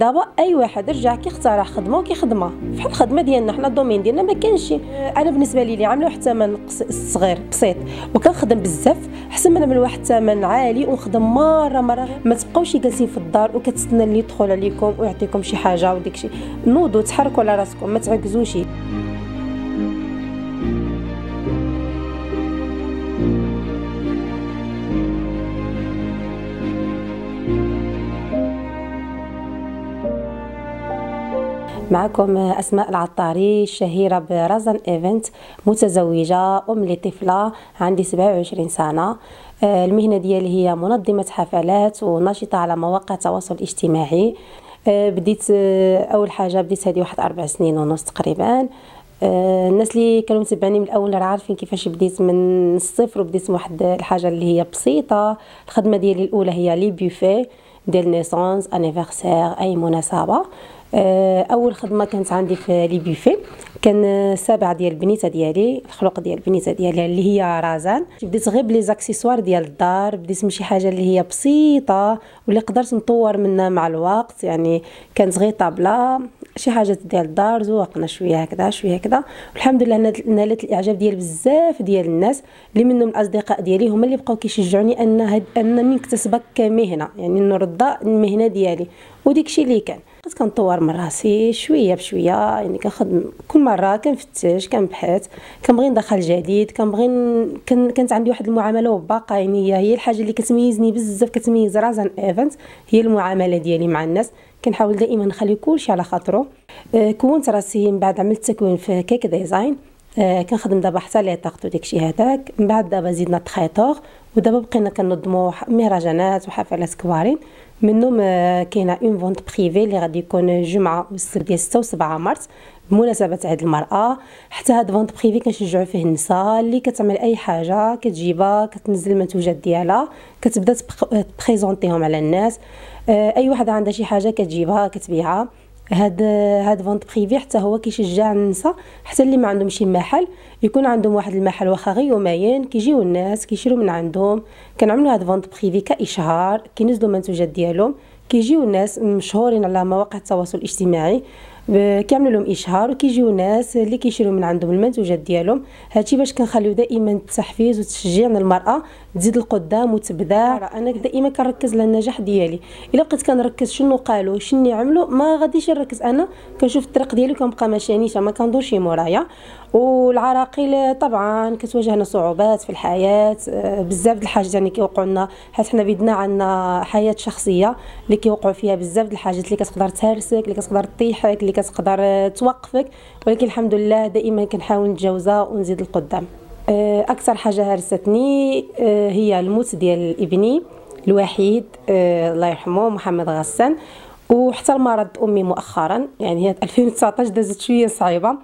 دابا اي واحد رجع كيختار خدمه وكيخدمها في الخدمه ديالنا حنا الدومين ديالنا ما كانش انا بالنسبه لي اللي عامله واحد الثمن صغير بسيط وكنخدم بزاف احسن من واحد الثمن عالي ونخدم مره مره ما تبقاوش جالسين في الدار وكتستنى اللي يدخل عليكم ويعطيكم شي حاجه وداكشي نوضوا تحركوا على راسكم ما تعكزوش معكم أسماء العطاري الشهيرة برزن إيفنت متزوجة أم لطفلة عندي 27 سنة آه، المهنة ديالي هي منظمة حفلات وناشطة على مواقع التواصل الاجتماعي آه، بديت آه، أول حاجة بديت هذه واحد أربع سنين ونص تقريبا الناس اللي كانوا متبعيني من الاول راه عارفين كيفاش بديت من الصفر وبديت من واحد الحاجه اللي هي بسيطه الخدمه ديالي الاولى هي لي بوفي ديال نيسونس انيفرسير اي مناسبه آه، اول خدمه كانت عندي في لي بوفي كان آه، سابع ديال البنيته ديالي الخلق ديال البنيته ديالي اللي هي رازان بديت غير بلي زاكسيسوار ديال الدار بديت نمشي حاجه اللي هي بسيطه واللي قدرت نطور منها مع الوقت يعني كانت غير طابله شي حاجات ديال الدار زوقنا شويه هكذا شويه هكذا والحمد لله نالت الاعجاب ديال بزاف ديال الناس اللي منهم الاصدقاء ديالي هما اللي بقاو كيشجعوني ان انني نكتسبك كمهنه يعني نرضى المهنه ديالي شي اللي كان بقيت كنطور من راسي شويه بشويه يعني كنخدم كل مره كنفتش كنبحث كنبغي ندخل جديد كنبغي كن كانت عندي واحد المعامله وباقه يعني هي الحاجه اللي كتميزني بزاف كتميز راز ايفنت هي المعامله ديالي مع الناس كنحاول دائما نخلي كلشي على خاطرو آه، كونت راسي من بعد عملت تكوين في كيك ديزاين آه، كنخدم دابا حتى لي طاقت وداكشي هذاك من بعد دابا زدنا التخيطور ودابا بقينا كنظموا مهرجانات وحفلات كبارين منهم آه، كاينه اون فونت بريفي اللي غادي يكون الجمعه والسبت ديال 6 و7 مارس بمناسبه عيد المراه حتى هاد فونت بريفي كنشجعوا فيه النساء اللي كتعمل اي حاجه كتجيبها كتنزل المنتوجات ديالها كتبدا تبريزونتيهم على الناس آه، اي وحده عندها شي حاجه كتجيبها كتبيعها هاد هاد فونت بريفي حتى هو كيشجع النساء حتى اللي ما عندهم شي محل يكون عندهم واحد المحل واخا غير يومين كيجيو الناس كيشريو من عندهم كنعملوا هاد فونت بريفي كاشهار كينزلوا المنتوجات ديالهم كيجيو الناس مشهورين على مواقع التواصل الاجتماعي كيعملوا لهم اشهار وكيجيو ناس اللي كيشريو من عندهم المنتوجات ديالهم هادشي باش كنخليو دائما التحفيز والتشجيع للمراه تزيد القدام وتبدع انا دائما كنركز على النجاح ديالي الا بقيت كنركز شنو قالوا شنو عملوا ما غاديش نركز انا كنشوف الطريق ديالي كنبقى ماشي نيشان ما كندورش مورايا والعراقيل طبعا كتواجهنا صعوبات في الحياه آه، بزاف د الحاجات يعني كيوقعوا لنا حيت حنا بيدنا عندنا حياه شخصيه اللي كيوقعوا فيها بزاف د الحاجات اللي كتقدر تهرسك اللي كتقدر تطيحك اللي كتقدر آه، توقفك ولكن الحمد لله دائما كنحاول نتجاوزها ونزيد القدام آه، اكثر حاجه هرستني هي الموت ديال ابني الوحيد الله يرحمه محمد غسان وحتى المرض امي مؤخرا يعني هي 2019 دازت شويه صعيبه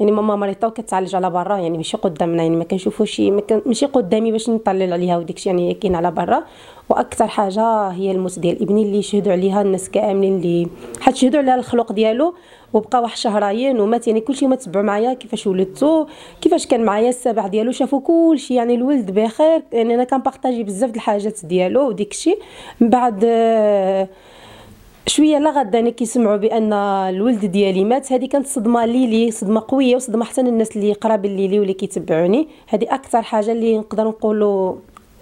يعني ماما مريضه وكتعالج على برا يعني ماشي قدامنا يعني ما كنشوفوش ماشي قدامي باش نطلل عليها وداكشي يعني كاين على برا واكثر حاجه هي الموت ديال ابني اللي شهدوا عليها الناس كاملين اللي حيت شهدوا على الخلق ديالو وبقى واحد شهرين ومات يعني كلشي ما تبعوا معايا كيفاش ولدتو كيفاش كان معايا السبع ديالو شافوا كلشي يعني الولد بخير يعني انا كنبارطاجي بزاف د الحاجات ديالو وديكشي من بعد آه شويه غدا انا كيسمعوا بان الولد ديالي مات هذه كانت صدمه ليلي صدمه قويه وصدمه حتى الناس اللي قرابين ليلي واللي كيتبعوني هذه اكثر حاجه اللي نقدر نقولوا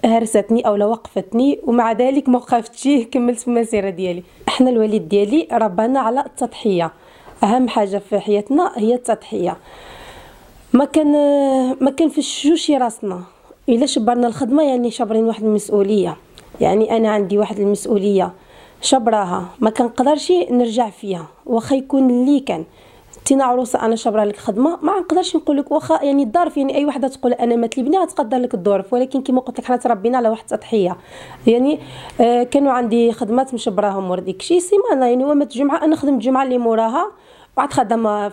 هرستني او وقفتني ومع ذلك ما وقفتش كملت في المسيره ديالي احنا الوالد ديالي ربنا على التضحيه اهم حاجه في حياتنا هي التضحيه ما كان ما كان في شي راسنا الا شبرنا الخدمه يعني شبرين واحد المسؤوليه يعني انا عندي واحد المسؤوليه شبراها ما كنقدرش نرجع فيها واخا يكون اللي كان تينا عروسه انا شبرا لك خدمه ما نقدرش نقول لك واخا يعني الظرف يعني اي وحده تقول انا مات لي تقدر لك الظروف ولكن كما قلت لك حنا تربينا على واحد التضحيه يعني آه كانوا عندي خدمات مشبراهم ورديك شي سيمانه يعني ومات الجمعه انا خدمت الجمعه اللي موراها بعد خدم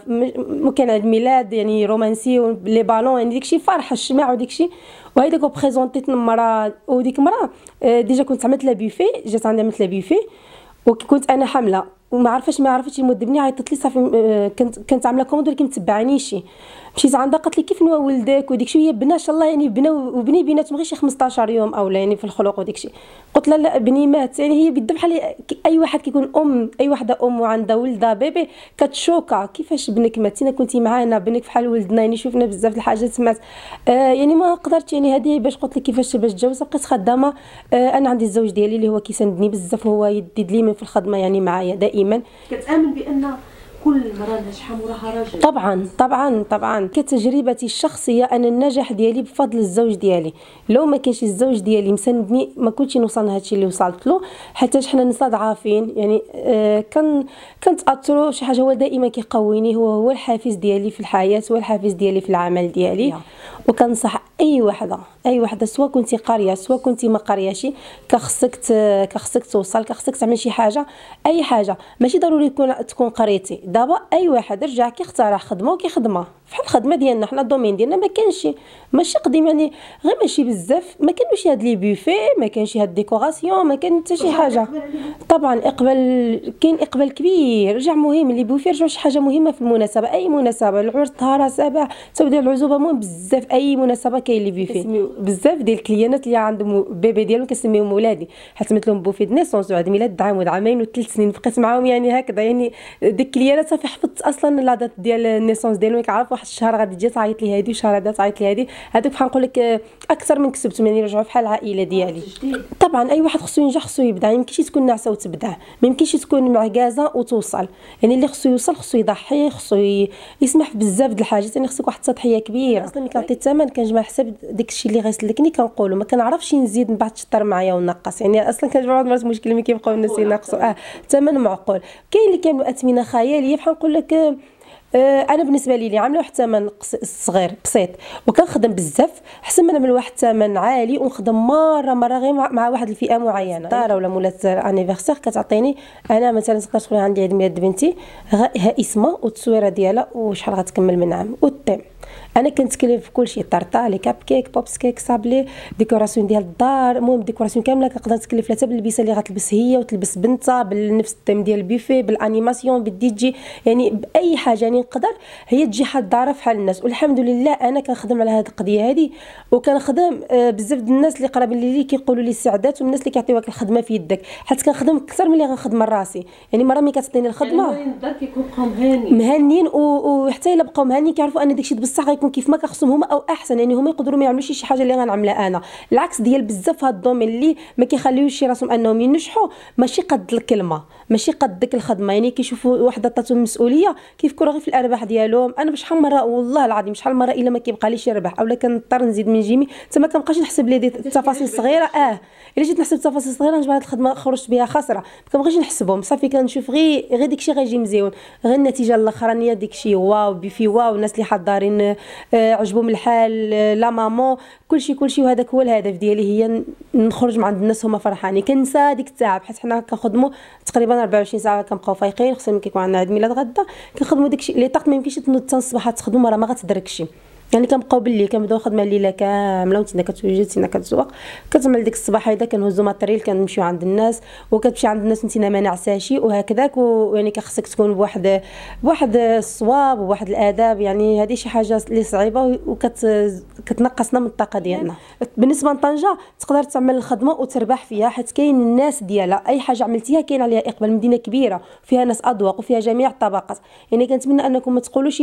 ممكن عيد ميلاد يعني رومانسي لي بالون يعني داكشي فرح الشمع وداكشي وهاديك بريزونتيت المرا وديك المرا آه، ديجا كنت عملت لا بيفي جات عندي عملت لا بيفي وكنت انا حامله وما عرفاش ما عرفتش يمدبني عيطت لي صافي آه، كنت كنت عامله كوموند ولكن متبعانيش مشيت عندها قالت لي كيف نوا ولدك وديك شويه بنا ان شاء الله يعني بنا وبني بيناتهم غير شي 15 يوم اولا يعني في الخلق وديك شي قلت لها لا بني مات يعني هي بدا بحال اي واحد كيكون ام اي وحده ام وعندها ولده بيبي كتشوكا كيفاش بنك مات انا كنتي معانا بنك بحال ولدنا يعني شفنا بزاف د الحاجات سمعت آه يعني ما قدرت يعني هذه باش قلت لك كيفاش باش تجوز بقيت خدامه آه انا عندي الزوج ديالي اللي هو كيساندني بزاف هو يدي من في الخدمه يعني معايا دائما دائما كتامن بان كل مرة ناجحة وراها راجل طبعا طبعا طبعا كتجربتي الشخصية أنا النجاح ديالي بفضل الزوج ديالي لو ما كانش الزوج ديالي مساندني ما كنتش نوصل لهادشي اللي وصلت له حتى حنا نساد يعني آه كان كنتاثروا شي حاجة هو دائما كيقويني هو هو الحافز ديالي في الحياة هو الحافز ديالي في العمل ديالي وكنصح اي وحده اي وحده سواء كنتي قاريه سواء كنتي ما قارياشي كخصك كخصك توصل كخصك تعمل شي حاجه اي حاجه ماشي ضروري تكون تكون قريتي دابا اي واحد رجع كيختار خدمه وكيخدمها فحال الخدمه ديالنا حنا الدومين ديالنا ما كانش ماشي قديم يعني غير ماشي بزاف ما كانوش هاد لي بوفي ما كانش هاد ديكوراسيون ما كان حتى شي حاجه طبعا اقبال كاين اقبال كبير رجع مهم لي بوفي رجع شي حاجه مهمه في المناسبه اي مناسبه العرس طهاره سبع تبدا العزوبه مهم بزاف اي مناسبه كاين لي بوفي بزاف ديال الكليانات اللي عندهم بيبي ديالهم كنسميهم ولادي حيت لهم بوفي نيسونس وعيد ميلاد عام وعامين وثلاث سنين بقيت معاهم يعني هكذا يعني ديك الكليانات صافي حفظت اصلا لا ديال النيسونس ديالهم كيعرفوا واحد الشهر غادي تجي تعيط لي هادي وشهر هذا تعيط لي هادي هذوك بحال نقول لك آه، اكثر من كسبت ملي رجعوا بحال العائله ديالي طبعا اي واحد خصو ينجح خصو يبدا ما يمكنش تكون ناعسه وتبدا ما يمكنش تكون معكازه وتوصل يعني اللي خصو يوصل خصو يضحي خصو يسمح بزاف د الحاجات يعني خصك واحد التضحيه كبيره اصلا ملي كنعطي الثمن كنجمع حساب داك الشيء اللي غيسلكني كنقولو ما كنعرفش نزيد من بعد تشطر معايا ونقص يعني اصلا كنجمع بعض المرات مشكل ملي كيبقاو الناس ينقصوا اه الثمن معقول كاين اللي كيعملوا اثمنه خياليه بحال نقول لك آه، آه، انا بالنسبه لي اللي عامله واحد الثمن صغير بسيط وكنخدم بزاف احسن من من واحد الثمن عالي ونخدم مره مره غير مع واحد الفئه معينه دار ولا مولات انيفرسير كتعطيني انا مثلا تقدر تقول عندي عيد ميلاد بنتي ها اسمها والتصويره ديالها وشحال غتكمل من عام والتيم انا كليف في كل شيء طرطالي كاب كيك بوبس كيك صابلي ديكوراسيون ديال الدار المهم ديكوراسيون كامله كنقدر نتكلف لها باللبسه اللي غتلبس هي وتلبس بنتها بالنفس التيم ديال البيفي بالانيماسيون بالدي جي يعني باي حاجه يعني نقدر هي تجي حضاره فحال الناس والحمد لله انا كنخدم على هذه القضيه هذه وكنخدم آه، بزاف ديال الناس اللي قرابين لي كيقولوا لي السعدات والناس اللي كيعطيوك الخدمه في يدك حيت كنخدم اكثر ملي غنخدم راسي يعني مره ملي كتعطيني الخدمه يعني مهنيين وحتى الا بقاو مهنيين كيعرفوا ان داكشي بصح غيكون يكون كيف ما كنخصهم هما او احسن يعني هما يقدروا ما يعملوش شي حاجه اللي غنعملها انا العكس ديال بزاف هاد الدومين اللي ما كيخليوش راسهم انهم ينجحوا ماشي قد الكلمه ماشي قد ديك الخدمه يعني كيشوفوا واحد عطاتو المسؤوليه كيفكروا غير في الارباح ديالهم انا شحال مره والله العظيم شحال مره الا ما كيبقى لي شي ربح اولا كنضطر نزيد من جيمي حتى ما كنبقاش نحسب لي التفاصيل الصغيره اه الا جيت نحسب تفاصيل صغيره نجمع هاد الخدمه خرجت بها خاسره ما كنبغيش نحسبهم صافي كنشوف غير غير داكشي غيجي مزيون غير النتيجه الاخرانيه داكشي واو بي في واو الناس اللي حضارين آه، عجبهم الحال آه، لا مامون كلشي كلشي وهذاك هو الهدف ديالي هي نخرج مع عند الناس هما فرحانين كنسى ديك التعب حيت حنا كنخدموا تقريبا 24 ساعه كنبقاو فايقين خصنا كيكون عندنا عيد ميلاد غدا كنخدموا داكشي لي طاقت ما يمكنش تنوض حتى الصباح تخدم راه ما غتدركش يعني كنبقاو بالليل كنبداو خدمه الليله كامله وانت كتوجد تينا كتزوق كتعمل ديك الصباح هيدا كنهزو ماتريال كنمشيو عند الناس وكتمشي عند الناس انت ما نعساشي وهكذاك ويعني كخصك تكون بواحد بواحد الصواب وواحد الاداب يعني هذه شي حاجه اللي صعيبه وكتنقصنا من الطاقه ديالنا بالنسبه لطنجه تقدر تعمل الخدمه وتربح فيها حيت كاين الناس ديالها اي حاجه عملتيها كاين عليها اقبال مدينه كبيره فيها ناس اذواق وفيها جميع الطبقات يعني كنتمنى انكم ما تقولوش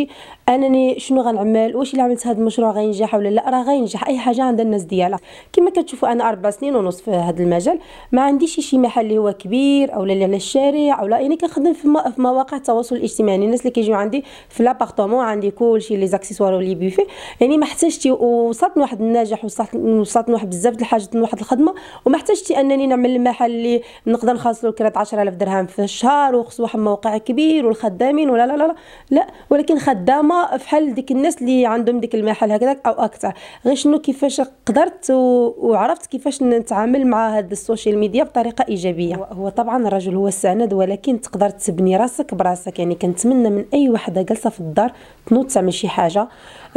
انني شنو غنعمل واش اللي عملت هذا المشروع غينجح ولا لا راه غينجح اي حاجه عند الناس ديالها كما كتشوفوا انا اربع سنين ونص في هذا المجال ما عنديش شي محل اللي هو كبير او اللي على الشارع او لا يعني كنخدم في, في مواقع التواصل الاجتماعي يعني الناس اللي كيجيو عندي في لابارتمون عندي كل شيء لي زاكسيسوار ولي بوفي يعني ما احتاجتي وصلت لواحد النجاح وصلت وصلت لواحد بزاف د الحاجات لواحد الخدمه وما احتاجتي انني نعمل المحل اللي نقدر نخلص له كرات 10000 درهم في الشهر وخص واحد الموقع كبير والخدامين ولا لا لا لا, لا ولكن خدامه فحال ديك الناس اللي عندهم ديك المحل هكذا او اكثر غير شنو كيفاش قدرت وعرفت كيفاش نتعامل مع هاد السوشيال ميديا بطريقه ايجابيه هو طبعا الرجل هو السند ولكن تقدر تبني راسك براسك يعني كنتمنى من اي وحده جالسه في الدار تنوض تعمل شي حاجه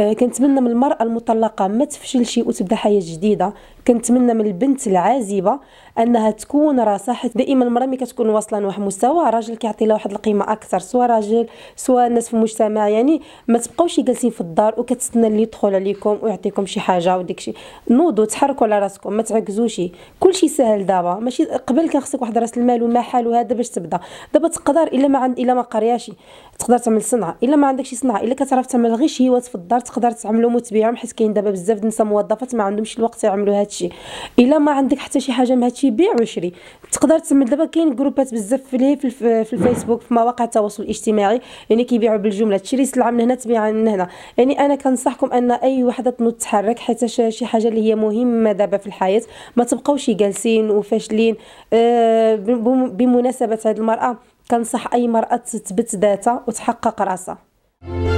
آه، كنتمنى من المراه المطلقه ما تفشلش وتبدا حياه جديده كنتمنى من البنت العازبه انها تكون صح دائما المراه ملي كتكون واصله لواحد المستوى الراجل كيعطي لها واحد القيمه اكثر سواء راجل سواء الناس في المجتمع يعني ما تبقاوش جالسين في الدار وكتستنى اللي يدخل عليكم ويعطيكم شي حاجه وديك شي نوضوا تحركوا على راسكم ما تعكزوش كلشي سهل دابا ماشي قبل كان خصك واحد راس المال وما حال وهذا باش تبدا دابا تقدر الا ما عند الا ما قرياشي تقدر تعمل صنعه الا ما عندكش صنعه الا كتعرف تعمل غير شي هوات في الدار تقدر تعملو وتبيعهم حيت كاين دابا بزاف د النساء موظفات ما عندهمش الوقت يعملوا هادشي الا ما عندك حتى شي حاجه من هادشي كيبيع ويشري تقدر تسمي دابا كاين جروبات بزاف في في الفيسبوك في مواقع التواصل الاجتماعي يعني كيبيعوا بالجمله تشري سلعه من هنا تبيعها من هنا يعني انا كنصحكم ان اي وحده تنوض تتحرك حيت شي حاجه اللي هي مهمه دابا في الحياه ما تبقاوش جالسين وفاشلين آه بمناسبه هذه المراه كنصح اي مراه تثبت ذاتها وتحقق راسها